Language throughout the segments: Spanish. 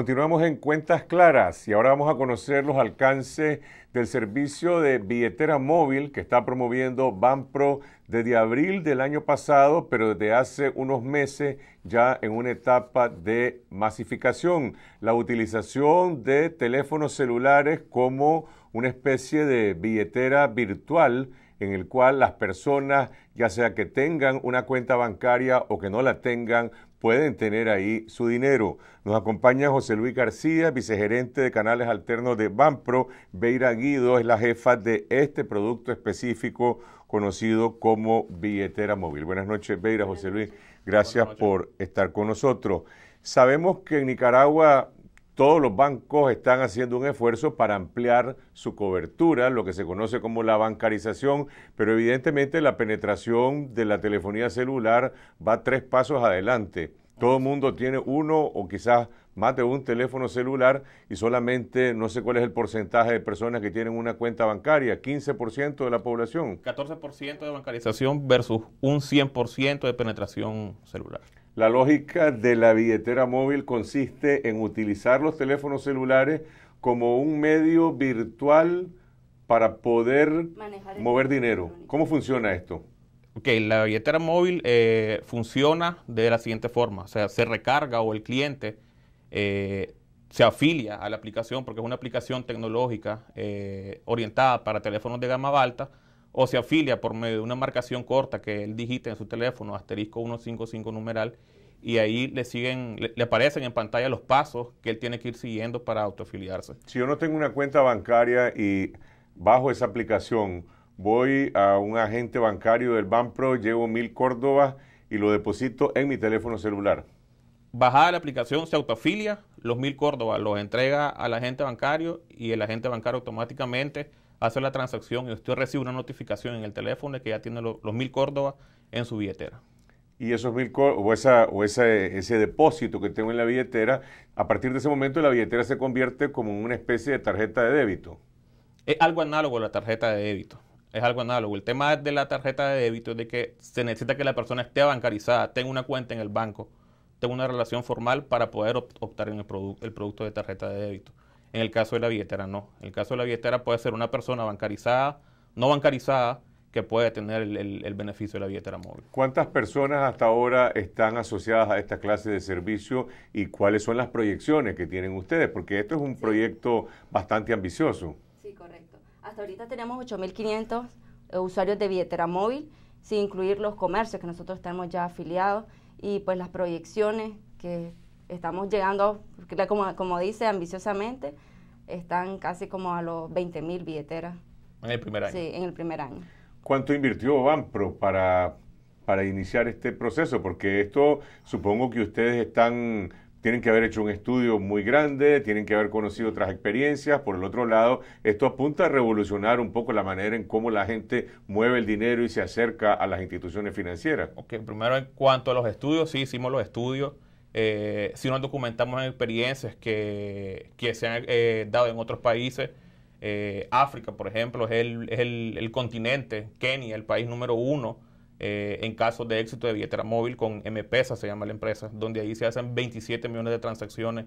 Continuamos en Cuentas Claras y ahora vamos a conocer los alcances del servicio de billetera móvil que está promoviendo Banpro desde abril del año pasado, pero desde hace unos meses ya en una etapa de masificación. La utilización de teléfonos celulares como una especie de billetera virtual en el cual las personas, ya sea que tengan una cuenta bancaria o que no la tengan, pueden tener ahí su dinero. Nos acompaña José Luis García, vicegerente de canales alternos de Banpro. Beira Guido es la jefa de este producto específico conocido como billetera móvil. Buenas noches, Beira, José Luis. Gracias por estar con nosotros. Sabemos que en Nicaragua todos los bancos están haciendo un esfuerzo para ampliar su cobertura, lo que se conoce como la bancarización, pero evidentemente la penetración de la telefonía celular va tres pasos adelante. Todo el mundo tiene uno o quizás más de un teléfono celular y solamente no sé cuál es el porcentaje de personas que tienen una cuenta bancaria, 15% de la población. 14% de bancarización versus un 100% de penetración celular. La lógica de la billetera móvil consiste en utilizar los teléfonos celulares como un medio virtual para poder mover dinero. ¿Cómo funciona esto? Ok, la billetera móvil eh, funciona de la siguiente forma. O sea, se recarga o el cliente eh, se afilia a la aplicación porque es una aplicación tecnológica eh, orientada para teléfonos de gama alta o se afilia por medio de una marcación corta que él digita en su teléfono, asterisco 155 numeral, y ahí le siguen, le, aparecen en pantalla los pasos que él tiene que ir siguiendo para autoafiliarse. Si yo no tengo una cuenta bancaria y bajo esa aplicación voy a un agente bancario del Banpro, llevo mil Córdobas y lo deposito en mi teléfono celular. Bajada la aplicación, se autoafilia, los mil Córdobas los entrega al agente bancario y el agente bancario automáticamente hace la transacción y usted recibe una notificación en el teléfono de que ya tiene los mil córdobas en su billetera. Y esos mil córdobas o ese depósito que tengo en la billetera, a partir de ese momento la billetera se convierte como una especie de tarjeta de débito. Es algo análogo a la tarjeta de débito. Es algo análogo. El tema de la tarjeta de débito es de que se necesita que la persona esté bancarizada, tenga una cuenta en el banco, tenga una relación formal para poder optar en el, el producto de tarjeta de débito. En el caso de la billetera, no. En el caso de la billetera puede ser una persona bancarizada, no bancarizada, que puede tener el, beneficio de la billetera móvil. ¿Cuántas personas hasta ahora están asociadas a esta clase de servicio y cuáles son las proyecciones que tienen ustedes? Porque esto es un proyecto bastante ambicioso. Sí, correcto. Hasta ahorita tenemos 8.500 eh, usuarios de billetera móvil, sin incluir los comercios que nosotros tenemos ya afiliados y pues las proyecciones que Estamos llegando, como, como dice, ambiciosamente, están casi como a los 20 mil billeteras. En el primer año. Sí, en el primer año. ¿Cuánto invirtió Banpro para, para iniciar este proceso? Porque esto supongo que ustedes están tienen que haber hecho un estudio muy grande, tienen que haber conocido otras experiencias. Por el otro lado, esto apunta a revolucionar un poco la manera en cómo la gente mueve el dinero y se acerca a las instituciones financieras. Ok, primero en cuanto a los estudios, sí hicimos los estudios eh, si nos documentamos experiencias que, se han eh, dado en otros países, eh, África, por ejemplo, es, el, continente, Kenia, el país número uno en casos de éxito de billetera móvil con M-Pesa, se llama la empresa, donde ahí se hacen 27 millones de transacciones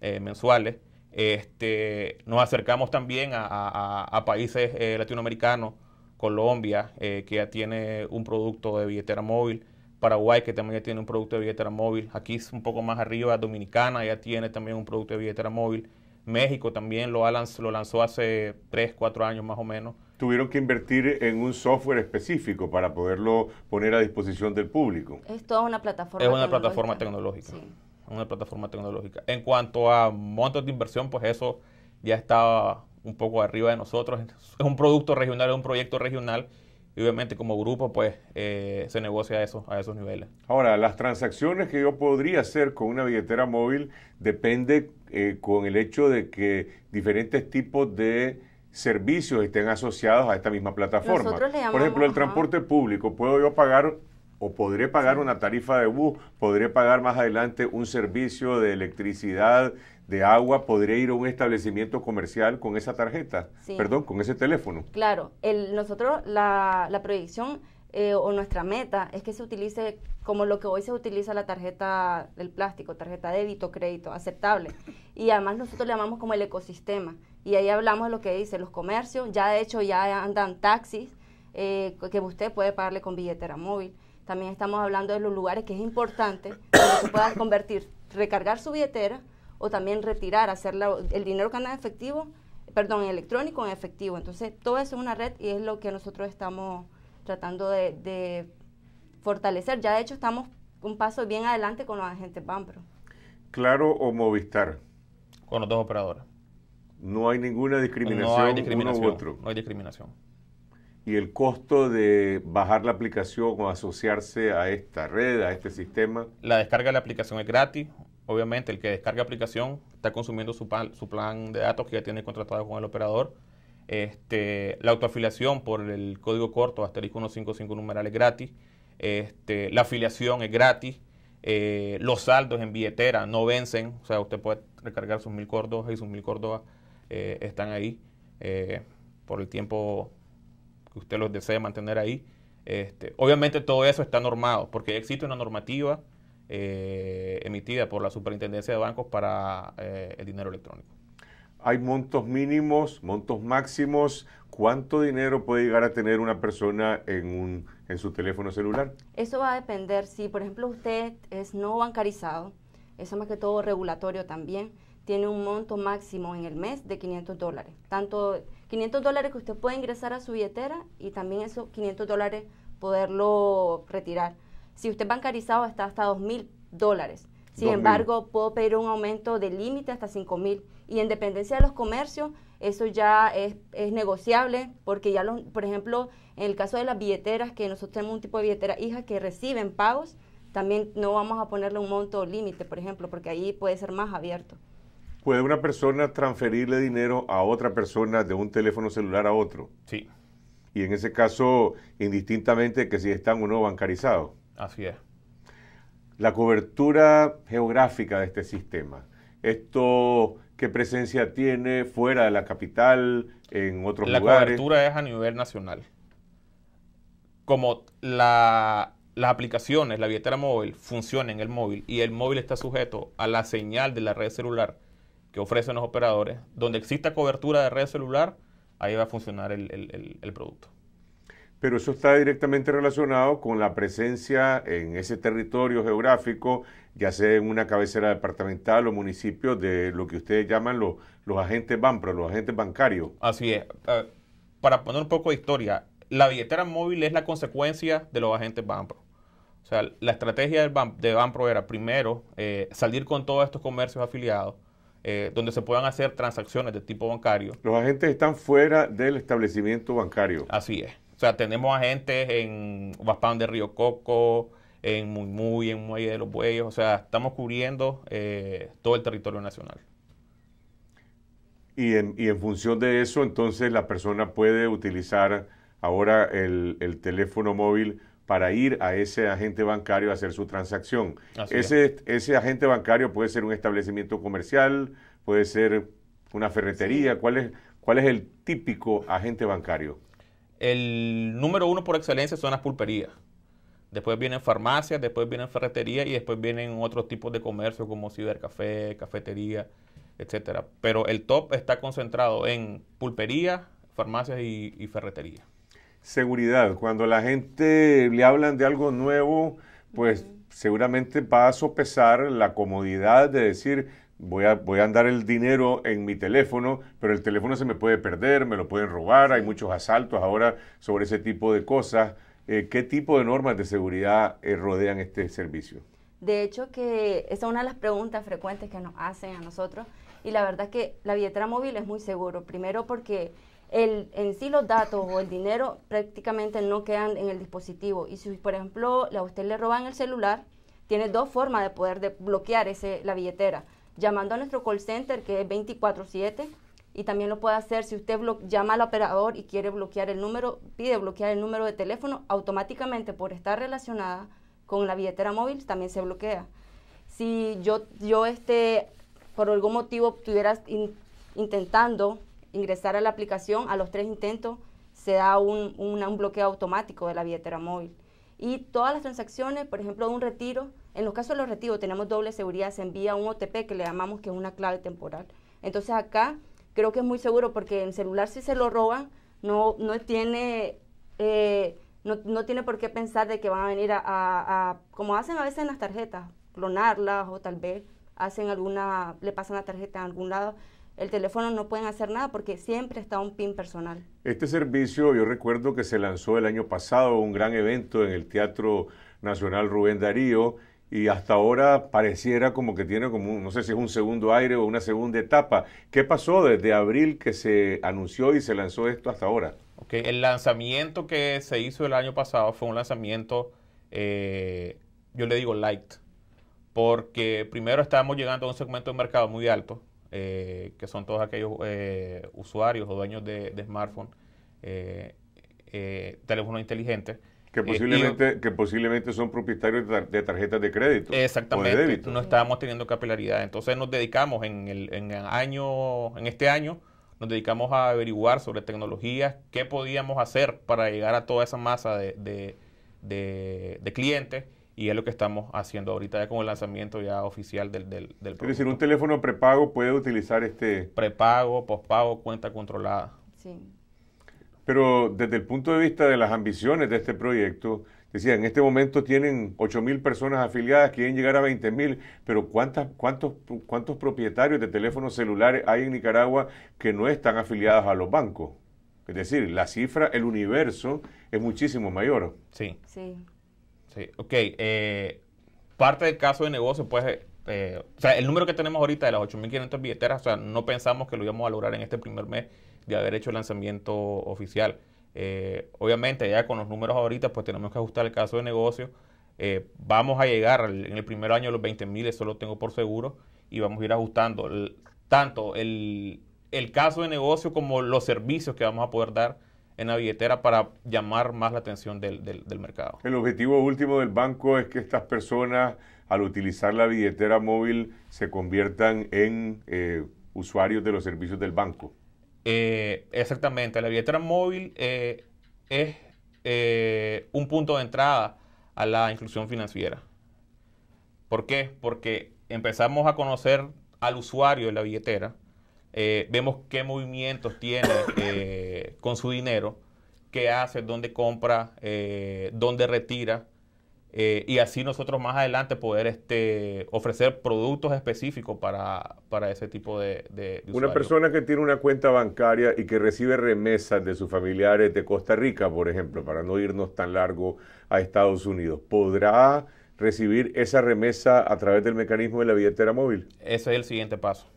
mensuales. Este, nos acercamos también a países latinoamericanos, Colombia, que ya tiene un producto de billetera móvil. Paraguay, que también tiene un producto de billetera móvil. Aquí es un poco más arriba, Dominicana ya tiene también un producto de billetera móvil. México también lo, lanzó, lo lanzó hace 3, 4 años más o menos. Tuvieron que invertir en un software específico para poderlo poner a disposición del público. Es toda una plataforma. Es una plataforma tecnológica. Una plataforma tecnológica. En cuanto a montos de inversión, pues eso ya está un poco arriba de nosotros. Es un producto regional, es un proyecto regional y obviamente como grupo pues eh, se negocia eso a esos niveles. Ahora, las transacciones que yo podría hacer con una billetera móvil depende eh, con el hecho de que diferentes tipos de servicios estén asociados a esta misma plataforma. Por ejemplo, el transporte público. Puedo yo pagar o podré pagar una tarifa de bus, podré pagar más adelante un servicio de electricidad, de agua, podré ir a un establecimiento comercial con esa tarjeta, perdón, con ese teléfono. Claro, nosotros la, proyección eh, o nuestra meta es que se utilice como lo que hoy se utiliza la tarjeta del plástico, tarjeta débito, crédito, aceptable. Y además nosotros le llamamos como el ecosistema. Y ahí hablamos de lo que dice los comercios, ya de hecho ya andan taxis eh, que usted puede pagarle con billetera móvil también estamos hablando de los lugares que es importante para que puedan convertir, recargar su billetera o también retirar, hacer el dinero que anda en efectivo, perdón, en electrónico en efectivo. Entonces, todo eso es una red y es lo que nosotros estamos tratando de, fortalecer. Ya de hecho estamos un paso bien adelante con los agentes Banpro. Claro o Movistar. Con los dos operadores. No hay ninguna discriminación. discriminación. No hay discriminación y el costo de bajar la aplicación o asociarse a esta red, a este sistema? La descarga de la aplicación es gratis. Obviamente, el que descarga la aplicación está consumiendo su, su plan de datos que ya tiene contratado con el operador. Este, la autoafiliación por el código corto, asterisco 155 numeral es gratis. Este, la afiliación es gratis. Eh, los saldos en billetera no vencen. O sea, usted puede recargar sus mil córdobas y sus mil córdobas eh, están ahí eh, por el tiempo que usted los desee mantener ahí. Este, obviamente todo eso está normado, porque existe una normativa eh, emitida por la Superintendencia de Bancos para eh, el dinero electrónico. Hay montos mínimos, montos máximos. ¿Cuánto dinero puede llegar a tener una persona en, su teléfono celular? Eso va a depender. Si, por ejemplo, usted es no bancarizado, eso más que todo regulatorio también, tiene un monto máximo en el mes de 500 dólares. Tanto 500 dólares que usted puede ingresar a su billetera y también esos 500 dólares poderlo retirar. Si usted bancarizado está hasta mil dólares. Sin embargo, puedo pedir un aumento de límite hasta mil. Y en dependencia de los comercios, eso ya es, negociable, porque ya, los, por ejemplo, en el caso de las billeteras, que nosotros tenemos un tipo de billetera hija que reciben pagos, también no vamos a ponerle un monto límite, por ejemplo, porque ahí puede ser más abierto. ¿Puede una persona transferirle dinero a otra persona de un teléfono celular a otro? Sí. Y en ese caso, indistintamente que si están o no bancarizados. Así es. La cobertura geográfica de este sistema. Esto, ¿qué presencia tiene fuera de la capital, en otros lugares? La cobertura es a nivel nacional. Como las aplicaciones, la billetera móvil, funciona en el móvil y el móvil está sujeto a la señal de la red celular que ofrecen los operadores, donde exista cobertura de red celular, ahí va a funcionar el, producto. Pero eso está directamente relacionado con la presencia en ese territorio geográfico, ya sea en una cabecera departamental o municipio, de lo que ustedes llaman los, agentes BAMPRO, los agentes bancarios. Así es. Ah, para poner un poco de historia, la billetera móvil es la consecuencia de los agentes BAMPRO. O sea, la estrategia de BAMPRO era primero eh, salir con todos estos comercios afiliados, eh, donde se puedan hacer transacciones de tipo bancario. Los agentes están fuera del establecimiento bancario. Así es. O sea, tenemos agentes en Vaspán de Río Coco, en Muy Muy, en Muelle de los Bueyes. O sea, estamos cubriendo eh, todo el territorio nacional. Y en, función de eso, entonces la persona puede utilizar ahora el, el teléfono móvil para ir a ese agente bancario a hacer su transacción. Ese, agente bancario puede ser un establecimiento comercial, puede ser una ferretería. ¿Cuál, es, el típico agente bancario? El número uno por excelencia son las pulperías. Después vienen farmacias, después vienen ferreterías y después vienen otros tipos de comercio como cibercafé, cafetería, etcétera. Pero el top está concentrado en pulperías, farmacias y ferreterías seguridad. Cuando la gente le hablan de algo nuevo, pues seguramente va a sopesar la comodidad de decir, voy a, voy a andar el dinero en mi teléfono, pero el teléfono se me puede perder, me lo pueden robar, hay muchos asaltos ahora sobre ese tipo de cosas. Eh, ¿Qué tipo de normas de seguridad eh, rodean este servicio? De hecho, que esa es una de las preguntas frecuentes que nos hacen a nosotros y la verdad es que la billetera móvil es muy seguro. Primero porque el, en sí los datos o el dinero prácticamente no quedan en el dispositivo. Y si, por ejemplo, a usted le roban el celular, tiene dos formas de poder bloquear ese, la billetera. Llamando a nuestro call center, que es 24-7, y también lo puede hacer si usted llama al operador y quiere bloquear el número, pide bloquear el número de teléfono, automáticamente por estar relacionada con la billetera móvil también se bloquea. Si yo, yo este, por algún motivo estuviera intentando ingresar a la aplicación, a los tres intentos se da un, bloqueo automático de la billetera móvil. Y todas las transacciones, por ejemplo, de un retiro, en los casos de los retiros tenemos doble seguridad, se envía un OTP que le llamamos que es una clave temporal. Entonces acá creo que es muy seguro porque en celular si se lo roban, no, no tiene... Eh, no, tiene por qué pensar de que van a venir a, como hacen a veces en las tarjetas, clonarlas o tal vez hacen alguna, le pasan la tarjeta en algún lado el teléfono no pueden hacer nada porque siempre está un PIN personal. Este servicio yo recuerdo que se lanzó el año pasado, un gran evento en el Teatro Nacional Rubén Darío y hasta ahora pareciera como que tiene como, no sé si es un segundo aire o una segunda etapa. ¿Qué pasó desde abril que se anunció y se lanzó esto hasta ahora? El lanzamiento que se hizo el año pasado fue un lanzamiento, eh, yo le digo light, porque primero estábamos llegando a un segmento de mercado muy alto, eh, que son todos aquellos eh, usuarios o dueños de, smartphones, eh, teléfonos inteligentes. Que posiblemente, que posiblemente son propietarios de, tarjetas de crédito. Exactamente. No estábamos teniendo capilaridad. Entonces nos dedicamos en, el, en año, en este año, nos dedicamos a averiguar sobre tecnologías, qué podíamos hacer para llegar a toda esa masa de, de, de clientes y es lo que estamos haciendo ahorita ya con el lanzamiento ya oficial del, del, Es decir, un teléfono prepago puede utilizar este... Prepago, pospago, cuenta controlada. Sí. Pero desde el punto de vista de las ambiciones de este proyecto, decía, en este momento tienen 8 mil personas afiliadas, quieren llegar a 20 mil, pero ¿cuántas, cuántos, ¿cuántos propietarios de teléfonos celulares hay en Nicaragua que no están afiliados a los bancos? Es decir, la cifra, el universo es muchísimo mayor. Sí. Sí. Sí, ok. Eh, parte del caso de negocio, pues, eh, o sea, el número que tenemos ahorita de las 8.500 billeteras, o sea, no pensamos que lo íbamos a lograr en este primer mes de haber hecho el lanzamiento oficial. Eh, obviamente, ya con los números ahorita, pues tenemos que ajustar el caso de negocio. vamos a llegar en el primer año a los 20,000, eso lo tengo por seguro, y vamos a ir ajustando tanto el, el, caso de negocio como los servicios que vamos a poder dar en la billetera para llamar más la atención del, mercado. El objetivo último del banco es que estas personas, al utilizar la billetera móvil, se conviertan en eh, usuarios de los servicios del banco. Eh, exactamente, la billetera móvil eh, es un punto de entrada a la inclusión financiera. ¿Por qué? Porque empezamos a conocer al usuario de la billetera, eh, vemos qué movimientos tiene eh, con su dinero, qué hace, dónde compra, eh, dónde retira, y así nosotros más adelante poder este, ofrecer productos específicos para, para ese tipo de, de, de Una persona que tiene una cuenta bancaria y que recibe remesas de sus familiares de Costa Rica, por ejemplo, para no irnos tan largo a Estados Unidos, ¿podrá recibir esa remesa a través del mecanismo de la billetera móvil? Ese es el siguiente paso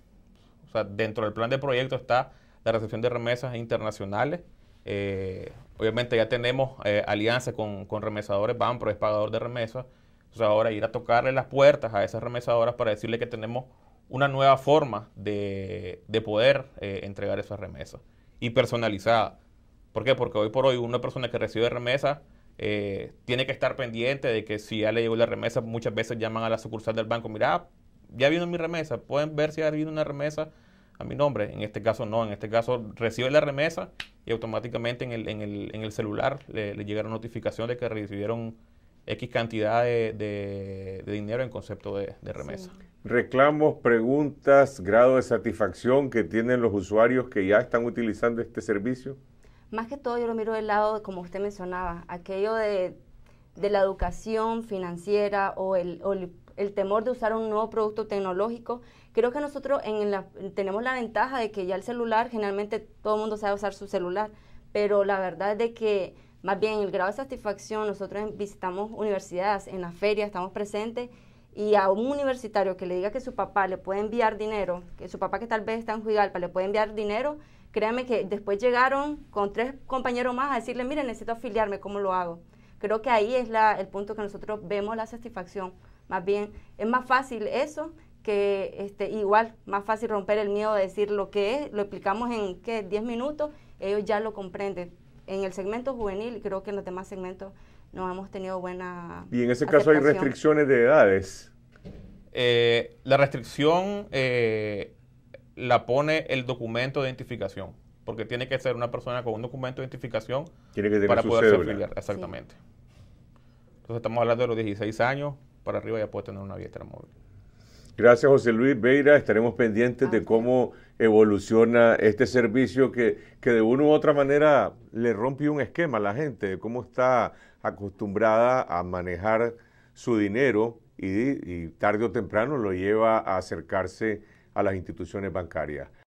sea, dentro del plan de proyecto está la recepción de remesas internacionales. Eh, obviamente ya tenemos eh, alianzas con, remesadores, Banpro es pagador de remesas. Entonces ahora ir a tocarle las puertas a esas remesadoras para decirle que tenemos una nueva forma de, poder eh, entregar esas remesas y personalizada. ¿Por qué? Porque hoy por hoy una persona que recibe remesas tiene que estar pendiente de que si ya le llegó la remesa, muchas veces llaman a la sucursal del banco, mira, ya vino mi remesa, pueden ver si ha habido una remesa a mi nombre. En este caso no, en este caso recibe la remesa y automáticamente en el, en el, en el celular le, llegaron notificaciones notificación de que recibieron X cantidad de, dinero en concepto de, remesa. Reclamos, preguntas, grado de satisfacción que tienen los usuarios que ya están utilizando este servicio. Más que todo yo lo miro del lado, como usted mencionaba, aquello de, la educación financiera o el el temor de usar un nuevo producto tecnológico. Creo que nosotros tenemos la ventaja de que ya el celular, generalmente todo el mundo sabe usar su celular, pero la verdad es de que más bien el grado de satisfacción, nosotros visitamos universidades, en las ferias estamos presentes y a un universitario que le diga que su papá le puede enviar dinero, que su papá que tal vez está en Juigalpa le puede enviar dinero, créanme que después llegaron con tres compañeros más a decirle, mire, necesito afiliarme, ¿cómo lo hago? Creo que ahí es el punto que nosotros vemos la satisfacción más bien, es más fácil eso que este, igual, más fácil romper el miedo de decir lo que es, lo explicamos en ¿qué? 10 minutos, ellos ya lo comprenden. En el segmento juvenil, creo que en los demás segmentos no hemos tenido buena. Y en ese caso hay restricciones de edades. Eh, la restricción eh, la pone el documento de identificación, porque tiene que ser una persona con un documento de identificación para poder ser familiar Exactamente. Entonces estamos hablando de los 16 años, para arriba ya puede tener una billetera móvil. Gracias, José Luis Beira. Estaremos pendientes de ah, cómo evoluciona este servicio que, que, de una u otra manera le rompe un esquema a la gente, de cómo está acostumbrada a manejar su dinero y tarde o temprano lo lleva a acercarse a las instituciones bancarias.